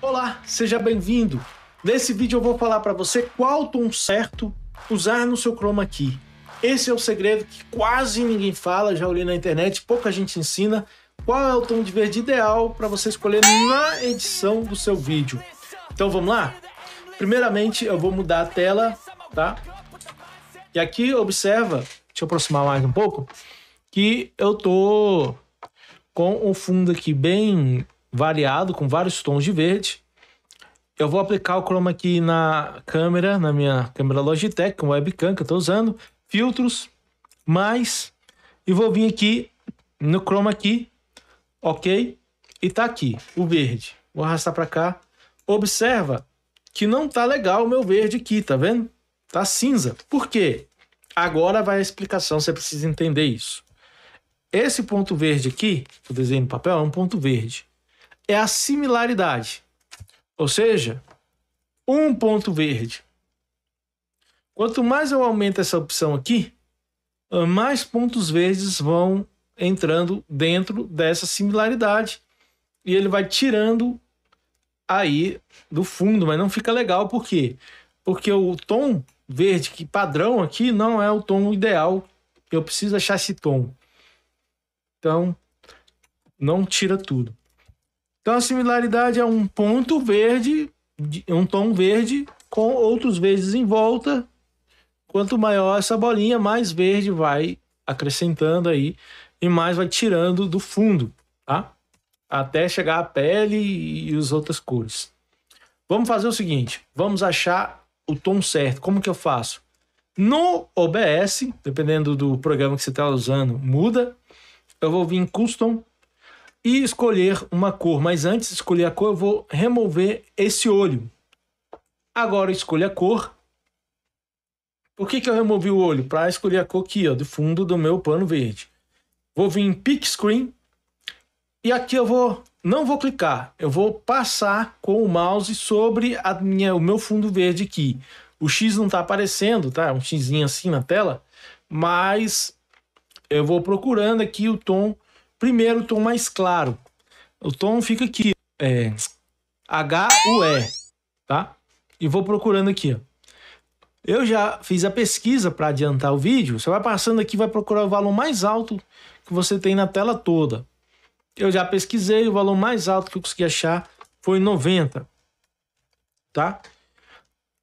Olá, seja bem-vindo. Nesse vídeo eu vou falar para você qual tom certo usar no seu chroma key. Esse é o segredo que quase ninguém fala, já olhei na internet, pouca gente ensina qual é o tom de verde ideal para você escolher na edição do seu vídeo. Então vamos lá? Primeiramente eu vou mudar a tela, tá? E aqui observa, deixa eu aproximar mais um pouco, que eu tô com o fundo aqui bem variado, com vários tons de verde. Eu vou aplicar o chroma aqui na câmera, na minha câmera Logitech, com webcam que eu estou usando, filtros, mais, e vou vir aqui no chroma aqui, ok? E tá aqui, o verde. Vou arrastar para cá. Observa que não tá legal o meu verde aqui, tá vendo? Tá cinza. Por quê? Agora vai a explicação, você precisa entender isso. Esse ponto verde aqui, que eu desenho no papel, é um ponto verde é a similaridade. Ou seja, um ponto verde. Quanto mais eu aumento essa opção aqui, mais pontos verdes vão entrando dentro dessa similaridade e ele vai tirando aí do fundo, mas não fica legal por quê? Porque o tom verde que padrão aqui não é o tom ideal. Eu preciso achar esse tom. Então, não tira tudo. Então a similaridade é um ponto verde, um tom verde com outros verdes em volta. Quanto maior essa bolinha, mais verde vai acrescentando aí e mais vai tirando do fundo, tá? Até chegar a pele e as outras cores. Vamos fazer o seguinte, vamos achar o tom certo. Como que eu faço? No OBS, dependendo do programa que você está usando, muda. Eu vou vir em Custom, e escolher uma cor. Mas antes de escolher a cor, eu vou remover esse olho. Agora escolha a cor. Por que, que eu removi o olho? Para escolher a cor aqui, ó, do fundo do meu pano verde. Vou vir em Pick Screen. E aqui eu vou, não vou clicar, eu vou passar com o mouse sobre a minha, o meu fundo verde aqui. O X não está aparecendo, tá? Um X assim na tela, mas eu vou procurando aqui o tom Primeiro, o tom mais claro. O tom fica aqui, é, H-U-E, tá? E vou procurando aqui, ó. Eu já fiz a pesquisa para adiantar o vídeo. Você vai passando aqui, vai procurar o valor mais alto que você tem na tela toda. Eu já pesquisei, o valor mais alto que eu consegui achar foi 90, tá?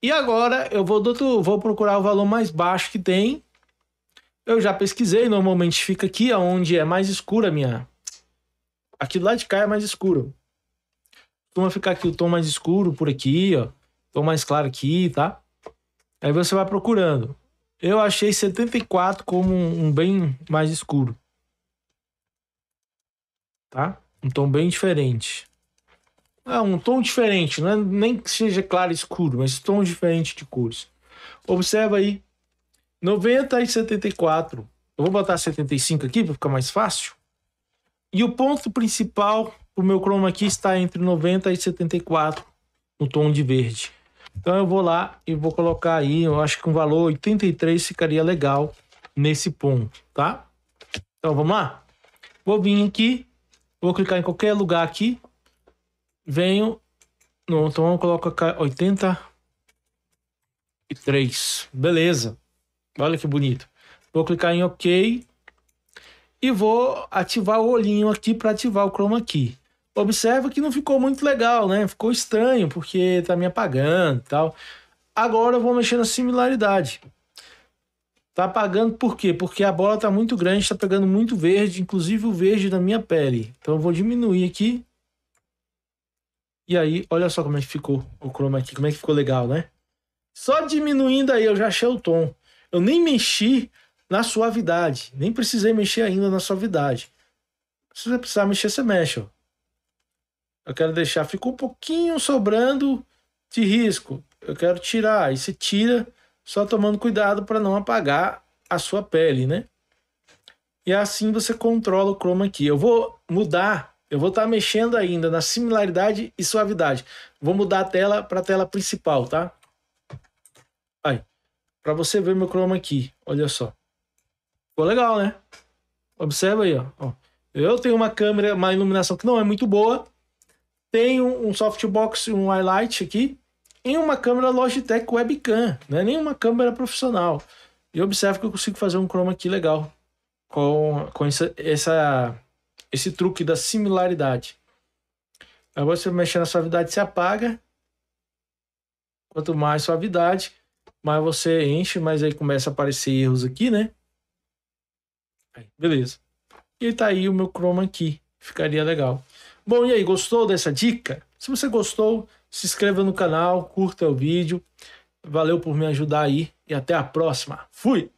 E agora eu vou, do outro, vou procurar o valor mais baixo que tem eu já pesquisei, normalmente fica aqui onde é mais escura a minha. Aqui do lado de cá é mais escuro. Costuma ficar aqui o tom mais escuro por aqui, ó. Tom mais claro aqui, tá? Aí você vai procurando. Eu achei 74 como um bem mais escuro. Tá? Um tom bem diferente. É um tom diferente, não é nem que seja claro e escuro, mas tom diferente de cores. Observa aí 90 e 74. Eu vou botar 75 aqui para ficar mais fácil. E o ponto principal o meu chroma aqui está entre 90 e 74 no tom de verde. Então eu vou lá e vou colocar aí, eu acho que um valor 83 ficaria legal nesse ponto, tá? Então vamos lá? Vou vir aqui, vou clicar em qualquer lugar aqui, venho no tom, então, coloco 83, beleza. Olha que bonito. Vou clicar em OK e vou ativar o olhinho aqui para ativar o chroma key. Observa que não ficou muito legal, né? Ficou estranho porque tá me apagando e tal. Agora eu vou mexer na similaridade. Tá apagando por quê? Porque a bola tá muito grande, tá pegando muito verde, inclusive o verde da minha pele. Então eu vou diminuir aqui. E aí, olha só como é que ficou o chroma aqui, como é que ficou legal, né? Só diminuindo aí, eu já achei o tom. Eu nem mexi na suavidade, nem precisei mexer ainda na suavidade. Se você precisar mexer, você mexe. Ó. Eu quero deixar, ficou um pouquinho sobrando de risco. Eu quero tirar. E você tira, só tomando cuidado para não apagar a sua pele, né? E assim você controla o chroma aqui. Eu vou mudar, eu vou estar tá mexendo ainda na similaridade e suavidade. Vou mudar a tela para a tela principal, tá? Para você ver meu chroma aqui. Olha só. Ficou legal, né? Observa aí, ó. ó. Eu tenho uma câmera, uma iluminação que não é muito boa. Tenho um softbox e um highlight aqui. E uma câmera Logitech webcam. Não é nenhuma câmera profissional. E observa que eu consigo fazer um chroma aqui legal. Com, com essa, essa esse truque da similaridade. Agora você mexer na suavidade, se apaga. Quanto mais suavidade, mas você enche, mas aí começa a aparecer erros aqui, né? Beleza. E tá aí o meu chroma aqui. Ficaria legal. Bom, e aí, gostou dessa dica? Se você gostou, se inscreva no canal, curta o vídeo. Valeu por me ajudar aí e até a próxima. Fui!